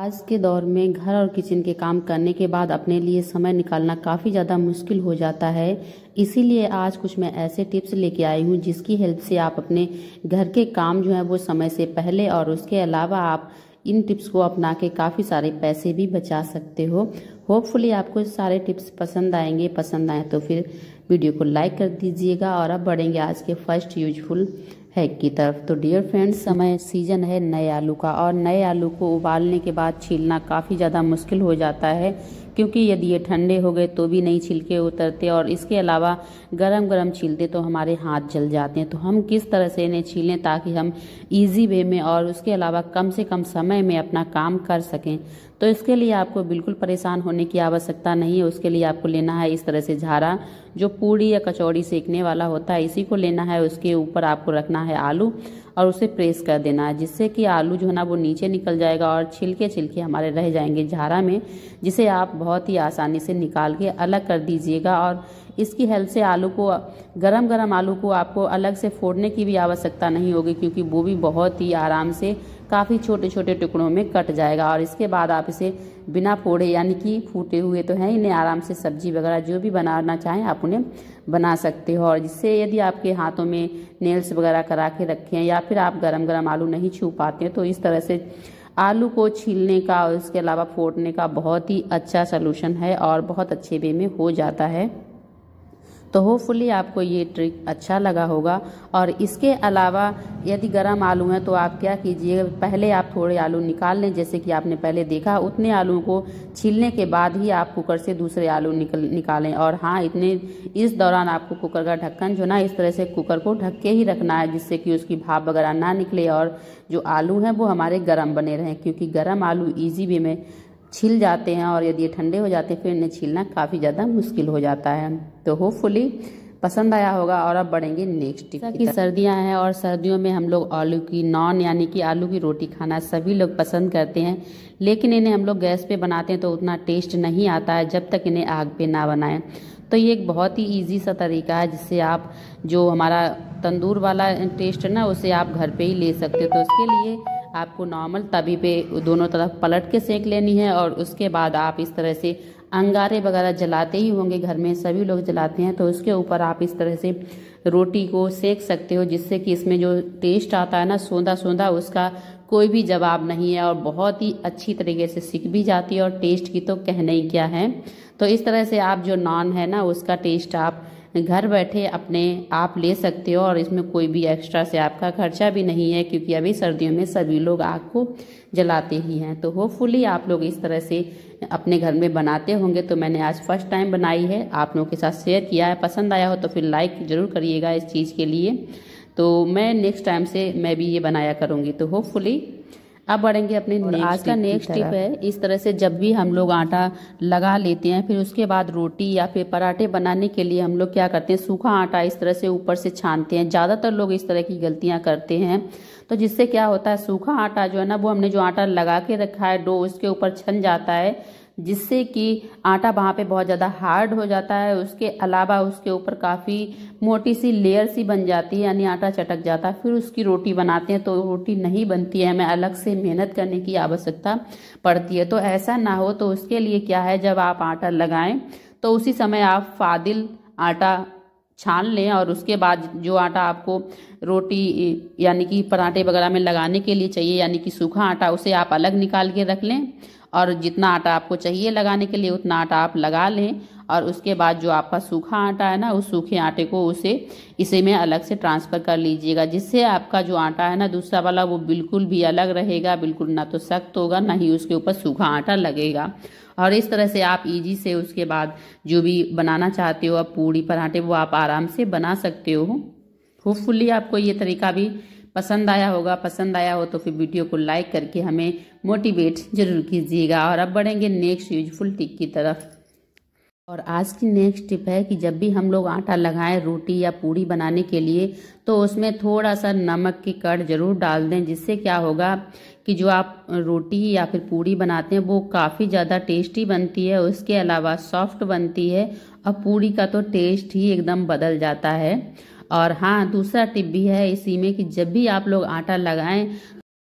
आज के दौर में घर और किचन के काम करने के बाद अपने लिए समय निकालना काफ़ी ज़्यादा मुश्किल हो जाता है इसीलिए आज कुछ मैं ऐसे टिप्स लेके आई हूँ जिसकी हेल्प से आप अपने घर के काम जो है वो समय से पहले और उसके अलावा आप इन टिप्स को अपना के काफ़ी सारे पैसे भी बचा सकते हो होपफुली आपको सारे टिप्स पसंद आएंगे पसंद आए तो फिर वीडियो को लाइक कर दीजिएगा और अब बढ़ेंगे आज के फर्स्ट यूजफुल है की तरफ तो डियर फ्रेंड्स समय सीजन है नए आलू का और नए आलू को उबालने के बाद छीलना काफ़ी ज़्यादा मुश्किल हो जाता है क्योंकि यदि ये ठंडे हो गए तो भी नहीं छिलके उतरते और इसके अलावा गरम गरम छीलते तो हमारे हाथ जल जाते हैं तो हम किस तरह से इन्हें छीलें ताकि हम ईजी वे में और उसके अलावा कम से कम समय में अपना काम कर सकें तो इसके लिए आपको बिल्कुल परेशान होने की आवश्यकता नहीं है उसके लिए आपको लेना है इस तरह से झारा जो पूड़ी या कचौड़ी सेकने वाला होता है इसी को लेना है उसके ऊपर आपको रखना है आलू और उसे प्रेस कर देना है जिससे कि आलू जो है ना वो नीचे निकल जाएगा और छिलके छिलके हमारे रह जाएंगे झारा में जिसे आप बहुत ही आसानी से निकाल के अलग कर दीजिएगा और इसकी हेल्प से आलू को गरम गरम आलू को आपको अलग से फोड़ने की भी आवश्यकता नहीं होगी क्योंकि वो भी बहुत ही आराम से काफ़ी छोटे छोटे टुकड़ों में कट जाएगा और इसके बाद आप इसे बिना फोड़े यानी कि फूटे हुए तो हैं इन्हें आराम से सब्जी वगैरह जो भी बनाना चाहें आप उन्हें बना सकते हो और जिससे यदि आपके हाथों में नेल्स वगैरह करा के रखे हैं या फिर आप गरम गरम आलू नहीं छू पाते हैं तो इस तरह से आलू को छीलने का और इसके अलावा फोड़ने का बहुत ही अच्छा सलूशन है और बहुत अच्छे वे में हो जाता है तो होपफुली आपको ये ट्रिक अच्छा लगा होगा और इसके अलावा यदि गर्म आलू हैं तो आप क्या कीजिए पहले आप थोड़े आलू निकाल लें जैसे कि आपने पहले देखा उतने आलू को छीलने के बाद ही आप कुकर से दूसरे आलू निकल निकालें और हाँ इतने इस दौरान आपको कुकर का ढक्कन जो ना इस तरह से कुकर को ढक के ही रखना है जिससे कि उसकी भाप वगैरह ना निकले और जो आलू हैं वो हमारे गर्म बने रहें क्योंकि गर्म आलू ईजी वे में छिल जाते हैं और यदि ये ठंडे हो जाते हैं फिर इन्हें छीलना काफ़ी ज़्यादा मुश्किल हो जाता है तो होपफुली पसंद आया होगा और अब बढ़ेंगे नेक्स्ट जैसा कि सर्दियां हैं और सर्दियों में हम लोग आलू की नॉन यानी कि आलू की रोटी खाना सभी लोग पसंद करते हैं लेकिन इन्हें हम लोग गैस पे बनाते हैं तो उतना टेस्ट नहीं आता है जब तक इन्हें आग पे ना बनाएं तो ये एक बहुत ही इजी सा तरीका है जिससे आप जो हमारा तंदूर वाला टेस्ट ना उसे आप घर पर ही ले सकते हो तो उसके लिए आपको नॉर्मल तभी पे दोनों तरफ पलट के सेक लेनी है और उसके बाद आप इस तरह से अंगारे वगैरह जलाते ही होंगे घर में सभी लोग जलाते हैं तो उसके ऊपर आप इस तरह से रोटी को सेक सकते हो जिससे कि इसमें जो टेस्ट आता है ना सोंधा सोंदा उसका कोई भी जवाब नहीं है और बहुत ही अच्छी तरीके से सीख भी जाती है और टेस्ट की तो कहने ही क्या है तो इस तरह से आप जो नॉन है ना उसका टेस्ट आप घर बैठे अपने आप ले सकते हो और इसमें कोई भी एक्स्ट्रा से आपका खर्चा भी नहीं है क्योंकि अभी सर्दियों में सभी लोग आग को जलाते ही हैं तो होपफुली आप लोग इस तरह से अपने घर में बनाते होंगे तो मैंने आज फर्स्ट टाइम बनाई है आप लोगों के साथ शेयर किया है पसंद आया हो तो फिर लाइक ज़रूर करिएगा इस चीज़ के लिए तो मैं नेक्स्ट टाइम से मैं भी ये बनाया करूँगी तो होपफुली अब बढ़ेंगे अपने आज का नेक्स्ट टिप है इस तरह से जब भी हम लोग आटा लगा लेते हैं फिर उसके बाद रोटी या फिर पराठे बनाने के लिए हम लोग क्या करते हैं सूखा आटा इस तरह से ऊपर से छानते हैं ज़्यादातर लोग इस तरह की गलतियाँ करते हैं तो जिससे क्या होता है सूखा आटा जो है ना वो हमने जो आटा लगा के रखा है डो उसके ऊपर छन जाता है जिससे कि आटा वहाँ पे बहुत ज़्यादा हार्ड हो जाता है उसके अलावा उसके ऊपर काफ़ी मोटी सी लेयर सी बन जाती है यानी आटा चटक जाता है फिर उसकी रोटी बनाते हैं तो रोटी नहीं बनती है हमें अलग से मेहनत करने की आवश्यकता पड़ती है तो ऐसा ना हो तो उसके लिए क्या है जब आप आटा लगाएं तो उसी समय आप फादिल आटा छान लें और उसके बाद जो आटा आपको रोटी यानी कि पराठे वगैरह में लगाने के लिए चाहिए यानी कि सूखा आटा उसे आप अलग निकाल के रख लें और जितना आटा आपको चाहिए लगाने के लिए उतना आटा आप लगा लें और उसके बाद जो आपका सूखा आटा है ना उस सूखे आटे को उसे इसे में अलग से ट्रांसफ़र कर लीजिएगा जिससे आपका जो आटा है ना दूसरा वाला वो बिल्कुल भी अलग रहेगा बिल्कुल ना तो सख्त होगा ना ही उसके ऊपर सूखा आटा लगेगा और इस तरह से आप इजी से उसके बाद जो भी बनाना चाहते हो आप पूड़ी पराठे वो आप आराम से बना सकते हो होपफुली आपको ये तरीका भी पसंद आया होगा पसंद आया हो तो फिर वीडियो को लाइक करके हमें मोटिवेट जरूर कीजिएगा और अब बढ़ेंगे नेक्स्ट यूजफुल टिप की तरफ और आज की नेक्स्ट टिप है कि जब भी हम लोग आटा लगाएं रोटी या पूड़ी बनाने के लिए तो उसमें थोड़ा सा नमक की कड़ जरूर डाल दें जिससे क्या होगा कि जो आप रोटी या फिर पूड़ी बनाते हैं वो काफ़ी ज़्यादा टेस्टी बनती है उसके अलावा सॉफ्ट बनती है और पूड़ी का तो टेस्ट ही एकदम बदल जाता है और हाँ दूसरा टिप भी है इसी में कि जब भी आप लोग आटा लगाएं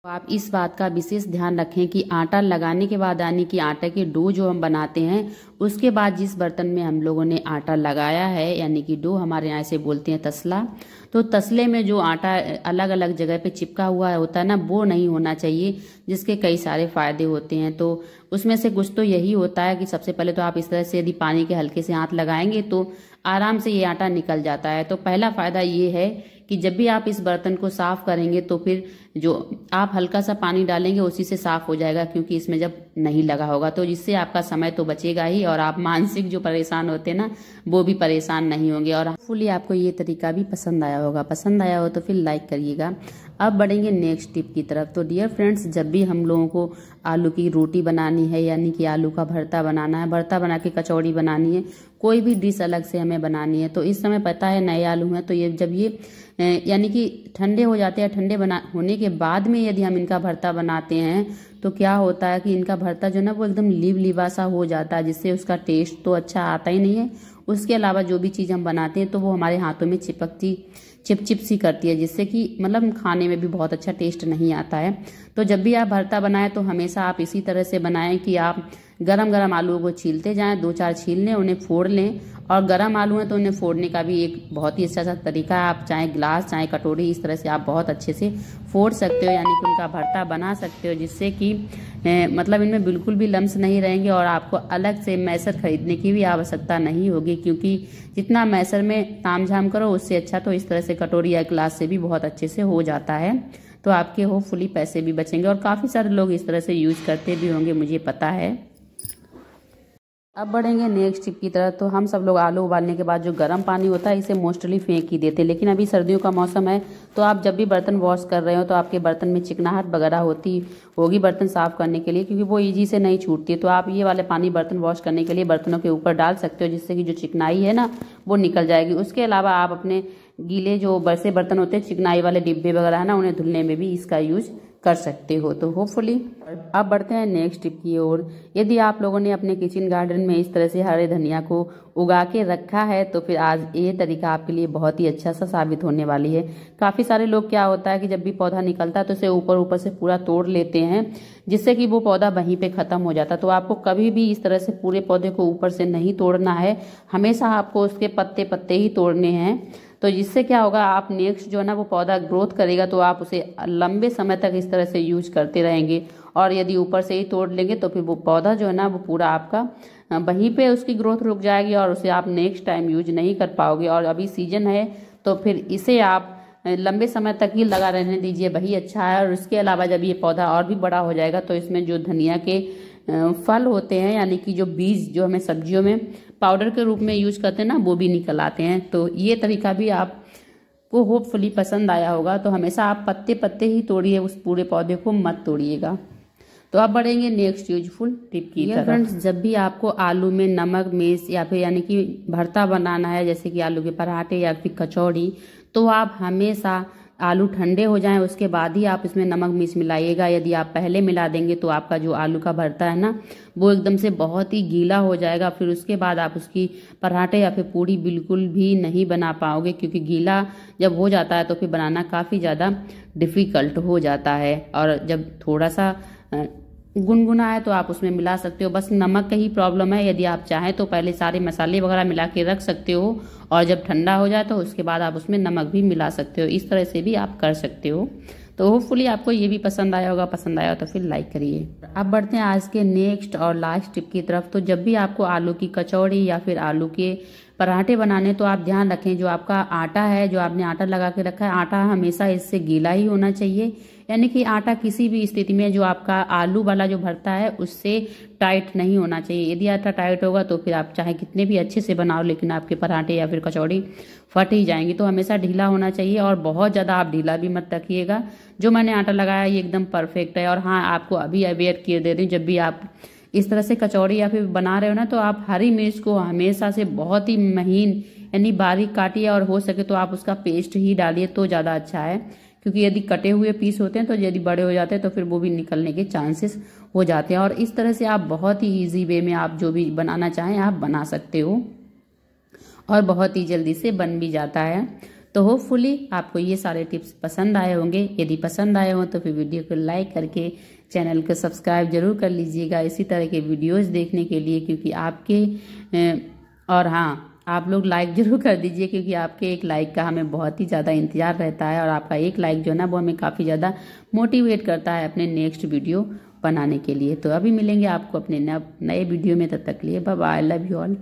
तो आप इस बात का विशेष ध्यान रखें कि आटा लगाने के बाद यानी कि आटा के डो जो हम बनाते हैं उसके बाद जिस बर्तन में हम लोगों ने आटा लगाया है यानी कि डो हमारे यहाँ से बोलते हैं तसला तो तसले में जो आटा अलग अलग जगह पे चिपका हुआ होता है ना वो नहीं होना चाहिए जिसके कई सारे फायदे होते हैं तो उसमें से कुछ तो यही होता है कि सबसे पहले तो आप इस तरह से यदि पानी के हल्के से हाथ लगाएंगे तो आराम से ये आटा निकल जाता है तो पहला फायदा ये है कि जब भी आप इस बर्तन को साफ करेंगे तो फिर जो आप हल्का सा पानी डालेंगे उसी से साफ हो जाएगा क्योंकि इसमें जब नहीं लगा होगा तो इससे आपका समय तो बचेगा ही और आप मानसिक जो परेशान होते हैं ना वो भी परेशान नहीं होंगे और फुली आपको ये तरीका भी पसंद आया होगा पसंद आया हो तो फिर लाइक करिएगा अब बढ़ेंगे नेक्स्ट टिप की तरफ तो डियर फ्रेंड्स जब भी हम लोगों को आलू की रोटी बनानी है यानी कि आलू का भरता बनाना है भरता बना के कचौड़ी बनानी है कोई भी डिश अलग से हमें बनानी है तो इस समय पता है नए आलू हैं तो ये जब ये यानी कि ठंडे हो जाते हैं ठंडे बना होने के के बाद में यदि हम इनका भरता बनाते हैं तो क्या होता है कि इनका भरता जो है ना वो एकदम लिव लिवा सा हो जाता है जिससे उसका टेस्ट तो अच्छा आता ही नहीं है उसके अलावा जो भी चीज़ हम बनाते हैं तो वो हमारे हाथों में चिपकती चिपचिप सी करती है जिससे कि मतलब खाने में भी बहुत अच्छा टेस्ट नहीं आता है तो जब भी आप भरता बनाएं तो हमेशा आप इसी तरह से बनाएं कि आप गरम गरम आलूओं को छीलते जाएं दो चार छील लें उन्हें फोड़ लें और गरम आलू हैं तो उन्हें फोड़ने का भी एक बहुत ही अच्छा सा तरीका है आप चाहे ग्लास चाहे कटोरी इस तरह से आप बहुत अच्छे से फोड़ सकते हो यानी कि उनका भरता बना सकते हो जिससे कि मतलब इनमें बिल्कुल भी लम्स नहीं रहेंगे और आपको अलग से मैसर खरीदने की भी आवश्यकता नहीं होगी क्योंकि जितना मैसर में ताम झाम करो उससे अच्छा तो इस तरह से कटोरी या ग्लास से भी बहुत अच्छे से हो जाता है तो आपके होपफुली पैसे भी बचेंगे और काफ़ी सारे लोग इस तरह से यूज करते भी होंगे मुझे पता है अब बढ़ेंगे नेक्स्ट टिप की तरह तो हम सब लोग आलू उबालने के बाद जो गर्म पानी होता है इसे मोस्टली फेंक ही देते हैं लेकिन अभी सर्दियों का मौसम है तो आप जब भी बर्तन वॉश कर रहे हो तो आपके बर्तन में चिकनाहट वगैरह होती होगी बर्तन साफ़ करने के लिए क्योंकि वो ईजी से नहीं छूटती है तो आप ये वाले पानी बर्तन वॉश करने के लिए बर्तनों के ऊपर डाल सकते हो जिससे कि जो चिकनाई है ना वो निकल जाएगी उसके अलावा आप अपने गीले जो बरसे बर्तन होते हैं चिकनाई वाले डिब्बे वगैरह है ना उन्हें धुलने में भी इसका यूज कर सकते हो तो होपफुली अब बढ़ते हैं नेक्स्ट टिप की ओर यदि आप लोगों ने अपने किचन गार्डन में इस तरह से हरे धनिया को उगा के रखा है तो फिर आज ये तरीका आपके लिए बहुत ही अच्छा सा साबित होने वाली है काफ़ी सारे लोग क्या होता है कि जब भी पौधा निकलता है तो उसे ऊपर ऊपर से पूरा तोड़ लेते हैं जिससे कि वो पौधा वहीं पे ख़त्म हो जाता तो आपको कभी भी इस तरह से पूरे पौधे को ऊपर से नहीं तोड़ना है हमेशा आपको उसके पत्ते पत्ते ही तोड़ने हैं तो जिससे क्या होगा आप नेक्स्ट जो है ना वो पौधा ग्रोथ करेगा तो आप उसे लंबे समय तक इस तरह से यूज करते रहेंगे और यदि ऊपर से ही तोड़ लेंगे तो फिर वो पौधा जो है ना वो पूरा आपका वहीं पे उसकी ग्रोथ रुक जाएगी और उसे आप नेक्स्ट टाइम यूज नहीं कर पाओगे और अभी सीजन है तो फिर इसे आप लंबे समय तक ही लगा रहने दीजिए वही अच्छा है और इसके अलावा जब ये पौधा और भी बड़ा हो जाएगा तो इसमें जो धनिया के फल होते हैं यानी कि जो बीज जो हमें सब्जियों में पाउडर के रूप में यूज करते हैं ना वो भी निकल आते हैं तो ये तरीका भी आप को होपफुली पसंद आया होगा तो हमेशा आप पत्ते पत्ते ही तोड़िए उस पूरे पौधे को मत तोड़िएगा तो आप बढ़ेंगे नेक्स्ट यूजफुल टिप की तरफ फ्रेंड्स जब भी आपको आलू में नमक मिर्च या फिर यानी कि भरता बनाना है जैसे कि आलू के पराठे या फिर कचौड़ी तो आप हमेशा आलू ठंडे हो जाएं उसके बाद ही आप इसमें नमक मिर्च मिलाइएगा यदि आप पहले मिला देंगे तो आपका जो आलू का भरता है ना वो एकदम से बहुत ही गीला हो जाएगा फिर उसके बाद आप उसकी पराठे या फिर पूड़ी बिल्कुल भी नहीं बना पाओगे क्योंकि गीला जब हो जाता है तो फिर बनाना काफ़ी ज़्यादा डिफ़िकल्ट हो जाता है और जब थोड़ा सा गुनगुना है तो आप उसमें मिला सकते हो बस नमक का ही प्रॉब्लम है यदि आप चाहें तो पहले सारे मसाले वगैरह मिला के रख सकते हो और जब ठंडा हो जाए तो उसके बाद आप उसमें नमक भी मिला सकते हो इस तरह से भी आप कर सकते हो तो होपफुली आपको ये भी पसंद आया होगा पसंद आया हो तो फिर लाइक करिए अब बढ़ते हैं आज के नेक्स्ट और लास्ट टिप की तरफ तो जब भी आपको आलू की कचौड़ी या फिर आलू के पराठे बनाने तो आप ध्यान रखें जो आपका आटा है जो आपने आटा लगा के रखा है आटा हमेशा इससे गीला ही होना चाहिए यानी कि आटा किसी भी स्थिति में जो आपका आलू वाला जो भरता है उससे टाइट नहीं होना चाहिए यदि आटा टाइट होगा तो फिर आप चाहे कितने भी अच्छे से बनाओ लेकिन आपके पराठे या फिर कचौड़ी फट ही जाएंगी तो हमेशा ढीला होना चाहिए और बहुत ज़्यादा आप ढीला भी मत रखिएगा जो मैंने आटा लगाया ये एकदम परफेक्ट है और हाँ आपको अभी अवेयर किए दे दूँ जब भी आप इस तरह से कचौड़ी या फिर बना रहे हो ना तो आप हरी मिर्च को हमेशा से बहुत ही महीन यानी बारीक काटिए और हो सके तो आप उसका पेस्ट ही डालिए तो ज़्यादा अच्छा है क्योंकि यदि कटे हुए पीस होते हैं तो यदि बड़े हो जाते हैं तो फिर वो भी निकलने के चांसेस हो जाते हैं और इस तरह से आप बहुत ही ईजी वे में आप जो भी बनाना चाहें आप बना सकते हो और बहुत ही जल्दी से बन भी जाता है तो होपफुली आपको ये सारे टिप्स पसंद आए होंगे यदि पसंद आए हों तो फिर वीडियो को लाइक करके चैनल को सब्सक्राइब जरूर कर लीजिएगा इसी तरह के वीडियोज़ देखने के लिए क्योंकि आपके और हाँ आप लोग लाइक ज़रूर कर दीजिए क्योंकि आपके एक लाइक का हमें बहुत ही ज़्यादा इंतजार रहता है और आपका एक लाइक जो है ना वो हमें काफ़ी ज़्यादा मोटिवेट करता है अपने नेक्स्ट वीडियो बनाने के लिए तो अभी मिलेंगे आपको अपने नए वीडियो में तब तक लिए बाय लव यू ऑल